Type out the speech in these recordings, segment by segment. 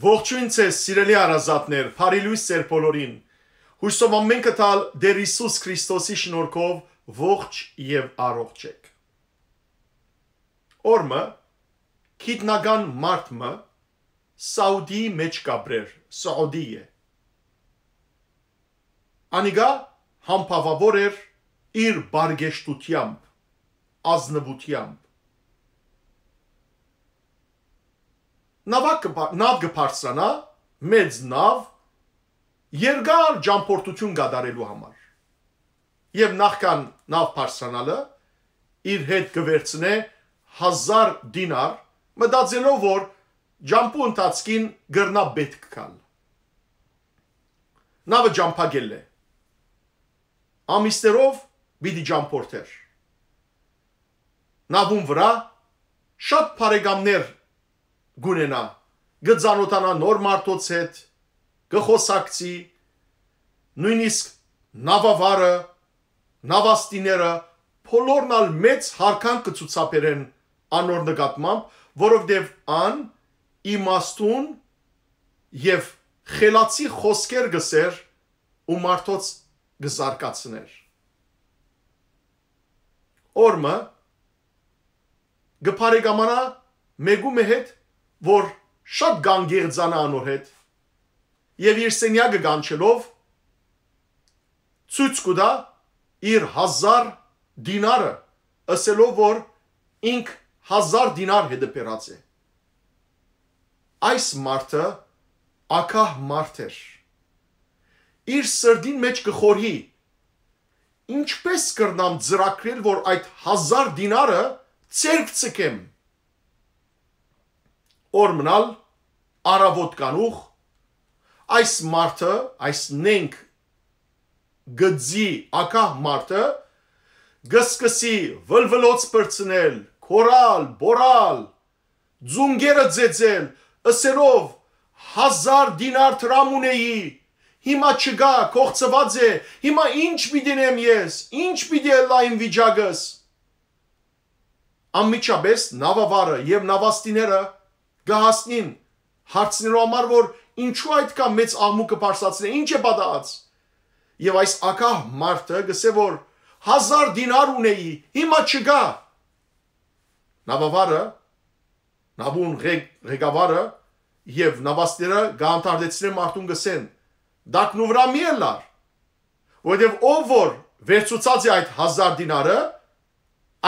Ողջույն ցես, սիրելի արազատներ, Փարի լույս ձեր բոլորին։ Հույսով ամենքը տալ Դեր Հիսուս Քրիստոսի շնորհքով ողջ եւ առողջ եք։ Օրմը քիտնական մարտը Սաուդի մեջ կաբրեր, Սաուդի է։ Անիգա համբավավոր էր իր բարգեշտությամբ, ազնվությամբ նավակ նավ կբարձրանա, մեծ նավ երկար ճամփորդություն գադարելու համար։ Եվ նախքան նավ բարձրանալը իր հետ կվերցնե 1000 դինար, մտածելով որ ջամփու ընթացքին գրնա պետք կան։ Նավը ջամփագել է։ Ամիստերով բիդի ջամփորթեր։ Նավում վրա շատ բարեկամներ գունենա, գծանոթանա նոր մարդոց հետ, գխոսակցի, նույնիսկ նավավարը, նավաստիները բոլորն ալ մեծ հարքան կցուցաբերեն անոր նկատմամբ, որովհետև ան իմաստուն եւ խելացի խոսքեր գսեր ու մարդոց գզարկացներ։ Օրմը գփարեգամանա մեգու մեհետ որ շատ գանգերձանա անոր հետ եւ իր սենյակը գանչելով ցույց կտա իր 1000 դինարը ասելով որ ինք 1000 դինար հետ դերած է այս մարդը ակահ մարդ էր իր սրդին մեջ կխորհի ինչպես կրնամ ծրակրել որ այդ 1000 դինարը ցերկ ցկեմ օր մնալ առավոտ կանուխ այս մարդը, այս նենք գծի ակահ մարդը գսկսի վլվլոց բրցնել, կորալ, բորալ, ձունգերը ձեծել, ըսերով հազար դինար տրամ ունեի, հիմա չգա, կողծված է, հիմա ինչ պիտինեմ ես, ինչ պիտի էլա իմ վիճակս։ Անմիջապես նավավարը եւ նավաստիները գահասնին հարցնելու համար, որ ինչու այդքան մեծ աղմուկը բարձացնե, ինչ է պատահած։ Եվ այս ակահ մարդը գսե որ 1000 դինար ունեի, հիմա չկա։ Նավավարը, նաբուն ռեգավարը եւ նավաստերը գանտարդեցրեն մարդուն գսեն։ Դակնու վրա մի է լար։ Որտեւ ով որ վերցուցած է այդ 1000 դինարը,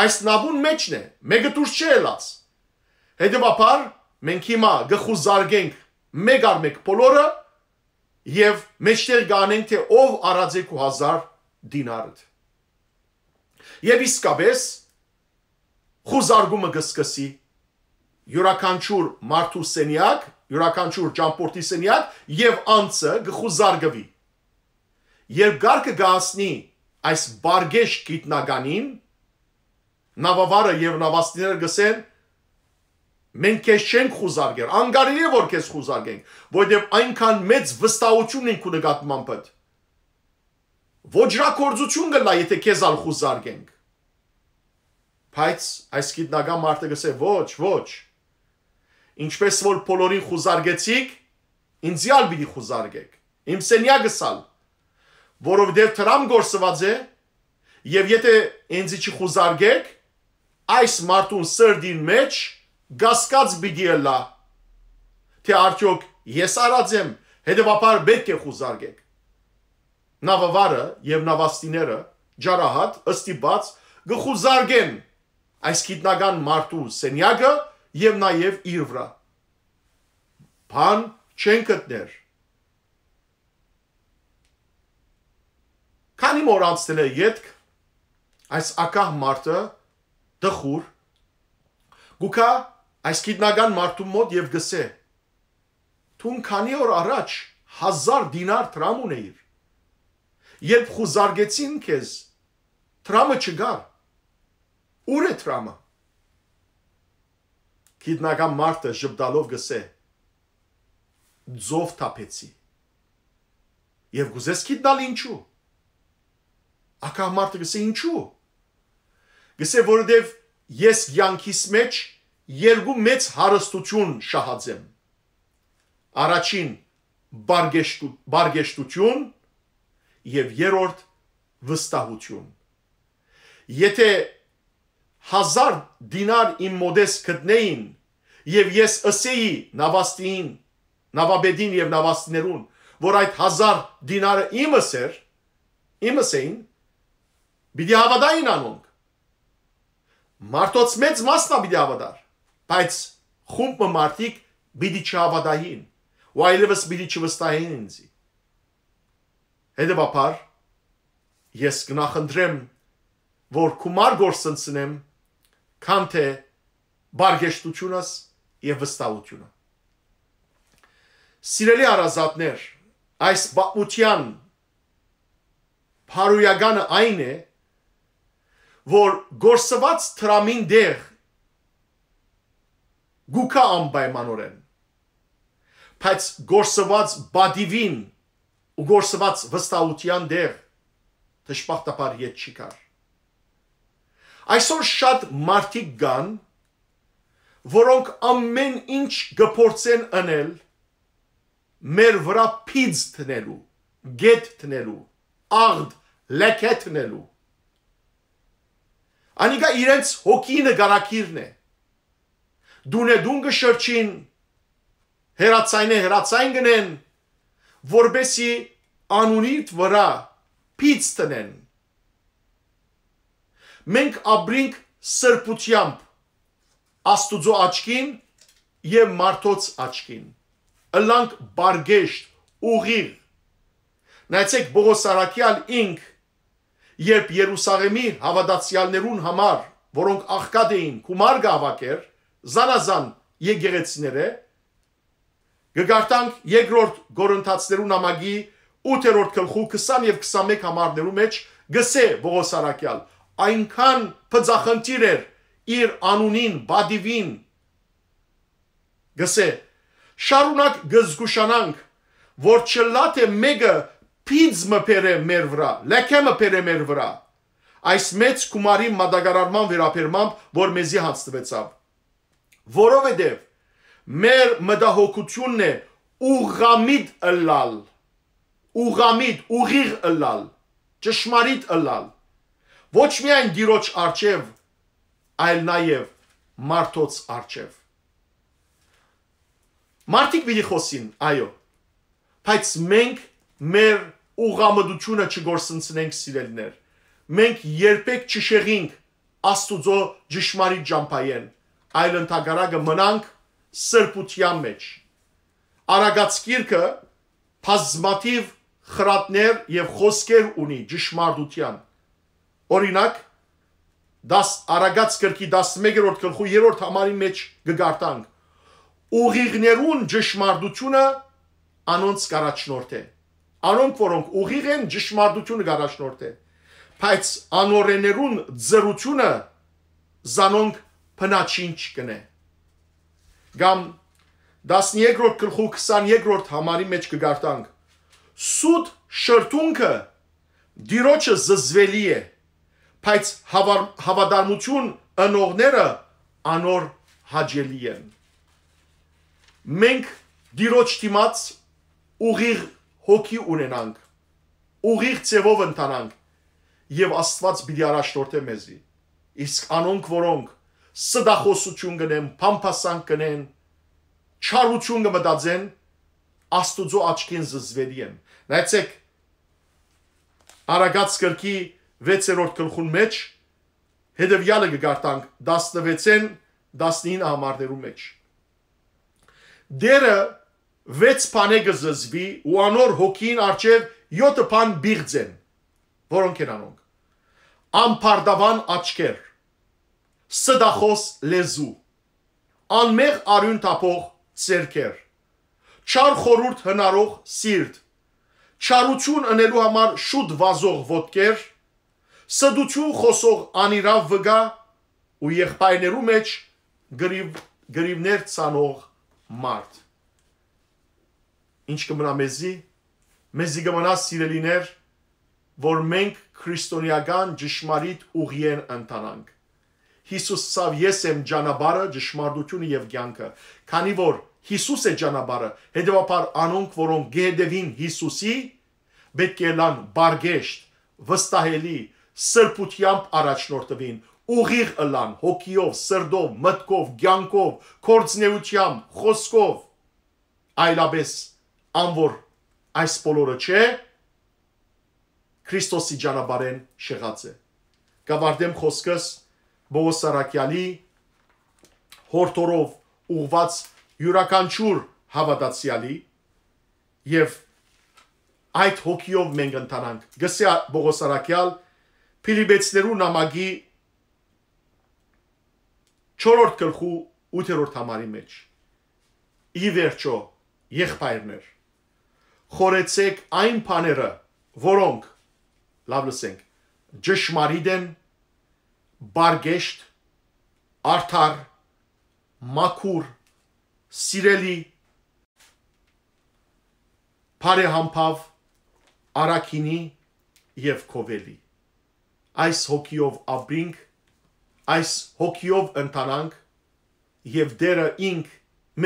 այս նաբուն մեջն է, մեկը դուրս չի ելած։ Հետևաբար Մենք հիմա գլխու զարգենք մեկ առ մեկ բոլորը եւ մեջտեղ գանենք թե ով առած 2000 դինարդ։ Եվ իսկապես խոզարգումը գսկսի յուրաքանչյուր մարդու սենյակ, յուրաքանչյուր ճամփորդի սենյակ եւ անցը գխոզարգվի։ Երբ գարկը գասնի այս բարգեշ գիտնականին, նավավարը եւ նավաստիները գսեն Մենք քեզ չենք խուզարգել։ Անգարին է որ քեզ խուզարգենք, որովհետև այնքան մեծ վստահություն ենք ու նկատմամբ այդ։ Ոչրակորձություն գլա, եթե քեզ ալ խուզարգենք։ Բայց այս գիտնական մարդը գսե ոչ, ոչ։ Ինչպես որ բոլորին խուզարգեցիք, ինձյալ պիտի խուզարգեք։ Իմ սենյակս ալ, որովհետև թրամ գործված է, եւ եթե ինձի չխուզարգեք, այս մարդուն սրդին մեջ գասկած բիգիելա, թե արդյոք ես արած եմ, հետևաբար պետք է խուզարգեք։ Նավավարը եւ նավաստիները ջարահատ ըստիբաց գխուզարգեն այս քիտնական մարդու սենյակը եւ նաեւ իր վրա։ Բան չեն գտներ։ Քանի մոր անցել է յետք այս ակահ մարդը դխուր գուկա այս քիտնական մարդու մոտ եւ գսե Թուն քանի օր առաջ 1000 դինար տրամ ունեիր։ Երբ խուզարգեցին քեզ, տրամը չգար։ Ուր է տրամը։ Քիտնական մարդը ժպտալով գսե. Ձով թափեցի։ Եվ գուզես քիտնալ ինչու։ Ակահ մարդը գսե ինչու։ Գսե որովհետև ես յանքիս մեջ երկու մեծ հարստություն շահաձեմ։ Առաջին բարգեշտու, բարգեշտություն եւ երրորդ վստահություն։ Եթե 1000 դինար իմ մոդես գտնեին եւ ես ասեի նավաստին, նավաբեդին եւ նավաստիներուն, որ այդ 1000 դինարը իմս էր, իմս էին, պիտի հավատային անոնք։ Մարդոց մեծ մասն է պիտի հավատար բայց խումբը մարդիկ բիդի չավադային, ու այլևս բիդի չվստահեն ինձի։ Հետևաբար ես կնախնդրեմ, որ կումար գործընցնեմ, քան թե բարգեշտությունս եւ վստահությունը։ Սիրելի արազատներ, այս բապության հարույականը այն է, որ գործված թրամին դեղ գուքա անպայմանորեն բայց գործված բադիվին ու գործված վստահության դեր դժբախտաբար իդ չի կար այսօր շատ մարդիկ կան որոնք ամեն ինչ գործեն անել մեր վրա փիծ տնելու գետ տնելու աղդ լեքետնելու անիկա իրենց հոգի նկարակիրն է դունե դունգը շրջին հերացայնե հերացայն գնեն որբեսի անունիտ վրա պից տնեն մենք ապրինք սրբությամբ աստուծո աչքին եւ մարդոց աչքին ըլանք բարգեշտ ուղիղ նայեցեք Բողոս Արաքյալ ինք երբ Երուսաղեմի հավատացյալներուն համար որոնք աղքատ էին, գումար գավակեր, զանազան եգերեցիները գկարտանք երկրորդ գորընթացներու նամագի 8-րդ գլխու 20 եւ 21 համարներու մեջ գսե Բողոս Արաքյալ այնքան փծախնդիր էր իր անունին բադիվին գսե շարունակ գզգուշանանք որ չլաթե մեګه պիզմը պերե մեր վրա լեքեմը պերե մեր վրա այս մեծ գումարի մադագարարման վերաբերմամբ որ մեզի հաստվեցավ որովհետև մեր մտահոգությունն է ուղամիտ ըլլալ ուղամիտ ուղիղ ըլլալ ճշմարիտ ըլլալ ոչ միայն դիրոջ արչև այլ նաև մարդոց արչև մարդիկ մի խոսին այո բայց մենք մեր ուղամդությունը չգործընցնենք սիրելներ մենք երբեք չշեղինք աստուծո ճշմարիտ ճամփայեն այլ ընդհանրակը մնանք սրբության մեջ։ Արագած գիրքը բազմաթիվ խրատներ եւ խոսքեր ունի ճշմարտության։ Օրինակ, 10 Արագած գրքի 11-րդ գլխու 3-րդ համարի մեջ գկարտանք ուղիղներուն ճշմարտությունը անոնց կարաչնորդ է։ Անոնք, որոնք ուղիղ են, ճշմարտությունը կարաչնորդ է։ Բայց անորեներուն ծրությունը զանոնք փնաչին չկնե։ Գամ 13-րդ գլխու 22-րդ համարի մեջ կգարտանք։ Սուտ շրթունքը դիրոջը զզվելի է, բայց հավար, հավադարմություն ընողները անոր հաջելի են։ Մենք դիրոջ դիմաց ուղիղ հոգի ունենանք, ուղիղ ծևով ընտանանք և աստված բիդի առաջնորդե մեզի։ Իսկ անոնք, որոնք սդախոսություն գնեն, փամփասան կնեն, չարություն կմտածեն, աստուծո աչքին զզվելի են։ Նայեցեք Արագած գրքի 6-րդ գլխուն մեջ հետևյալը կգարտանք 16-ն 19 համարներու մեջ։ Դերը 6 բան է գզզվի ու անոր հոգին արջև 7 բան բիղձեն, որոնք են անոնք։ Անփարդավան աչքեր, սդախոս լեզու, անմեղ արյուն տապող ցերկեր, չար խորուրդ հնարող սիրտ, չարություն ընելու համար շուտ վազող ոտկեր, սդություն խոսող անիրավ վգա ու եղբայրներու մեջ գրիվ գրիվներ ցանող մարդ։ Ինչ կմնա մեզի։ Մեզի կմնա սիրելիներ, որ մենք քրիստոնեական ճշմարիտ ուղի են ընտանանք։ Հիսուս ցավ ես եմ ճանապարհը, ճշմարտությունը եւ կյանքը։ Քանի որ Հիսուս է ճանապարհը, հետեւաբար անոնք, որոնք գեհդեվին Հիսուսի, պետք է լան բարգեշտ, վստահելի, սրբությամբ առաջնորդվին, ուղիղ ըլան, հոգիով, սրդով, մտքով, կյանքով, կորցնեությամբ, խոսքով։ Այլապես անոր այս բոլորը չէ Քրիստոսի ճանապարհեն շեղած է։ Կավարտեմ խոսքս Բողոս Սարակյանի հորթորով ուղված յուրաքանչյուր հավատացյալի եւ այդ հոգիով մենք ընտանանք։ Գսե Բողոս Սարակյալ Փիլիպեցներու նամակի 4-րդ գլխու 8-րդ համարի մեջ։ Ի վերջո, եղբայրներ, խորեցեք այն բաները, որոնք լավ լսենք, ճշմարիտ են բարգեշտ, արդար, մաքուր, սիրելի, բարեհամբավ, արաքինի եւ կովելի։ Այս հոգիով ապրինք, այս հոգիով ընտանանք եւ դերը ինք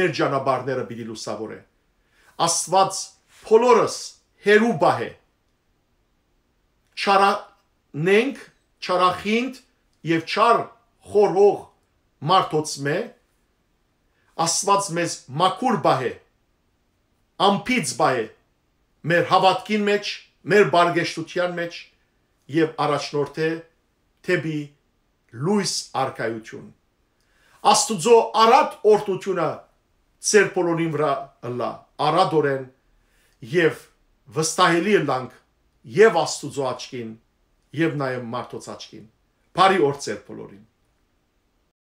մեր ճանապարհները պիտի լուսավորե։ Աստված բոլորս հերու բահե։ Չարանենք, չարախինդ եւ չար խորող մարդոցմե Աստված մեզ մաքուր բահե ամփից բայ մեր հավատքին մեջ, մեր բարգեշտության մեջ եւ առաջնորդե թեբի լույս արքայություն։ Աստուծո արատ օրտությունը ծեր բոլորին վրա լա, արադորեն եւ վստահելի լանք եւ Աստուծո աչքին եւ նաեւ մարդոց աչքին։ Բարի օր ձեր բոլորին